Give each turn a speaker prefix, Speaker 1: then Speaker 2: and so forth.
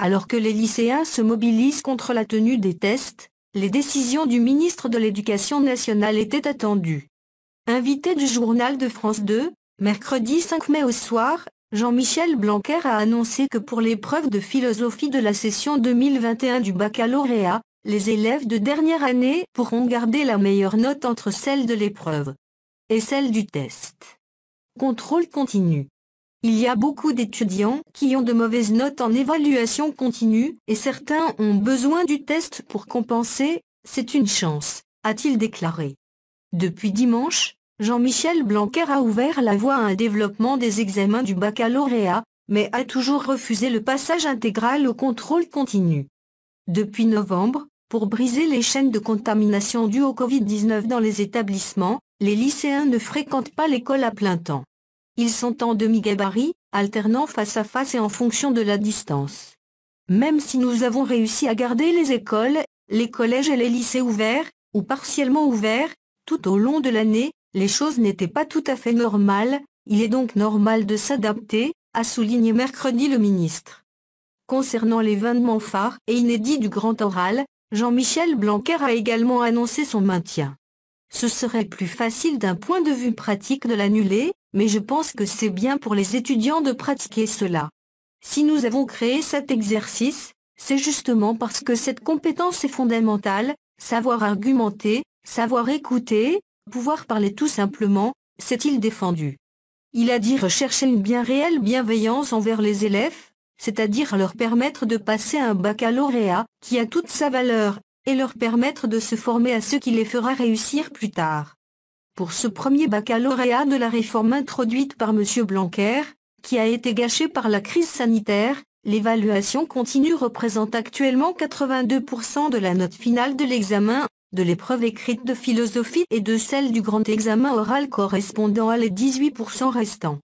Speaker 1: Alors que les lycéens se mobilisent contre la tenue des tests, les décisions du ministre de l'Éducation nationale étaient attendues. Invité du journal de France 2, mercredi 5 mai au soir, Jean-Michel Blanquer a annoncé que pour l'épreuve de philosophie de la session 2021 du baccalauréat, les élèves de dernière année pourront garder la meilleure note entre celle de l'épreuve et celle du test. Contrôle continu. Il y a beaucoup d'étudiants qui ont de mauvaises notes en évaluation continue, et certains ont besoin du test pour compenser, c'est une chance, a-t-il déclaré. Depuis dimanche, Jean-Michel Blanquer a ouvert la voie à un développement des examens du baccalauréat, mais a toujours refusé le passage intégral au contrôle continu. Depuis novembre, pour briser les chaînes de contamination dues au Covid-19 dans les établissements, les lycéens ne fréquentent pas l'école à plein temps. Ils sont en demi-gabarit, alternant face à face et en fonction de la distance. Même si nous avons réussi à garder les écoles, les collèges et les lycées ouverts, ou partiellement ouverts, tout au long de l'année, les choses n'étaient pas tout à fait normales, il est donc normal de s'adapter, a souligné mercredi le ministre. Concernant l'événement phare et inédit du Grand Oral, Jean-Michel Blanquer a également annoncé son maintien. Ce serait plus facile d'un point de vue pratique de l'annuler, mais je pense que c'est bien pour les étudiants de pratiquer cela. Si nous avons créé cet exercice, c'est justement parce que cette compétence est fondamentale, savoir argumenter, savoir écouter, pouvoir parler tout simplement, s'est-il défendu. Il a dit rechercher une bien réelle bienveillance envers les élèves, c'est-à-dire leur permettre de passer un baccalauréat qui a toute sa valeur, et leur permettre de se former à ce qui les fera réussir plus tard pour ce premier baccalauréat de la réforme introduite par M. Blanquer, qui a été gâché par la crise sanitaire, l'évaluation continue représente actuellement 82% de la note finale de l'examen, de l'épreuve écrite de philosophie et de celle du grand examen oral correspondant à les 18% restants.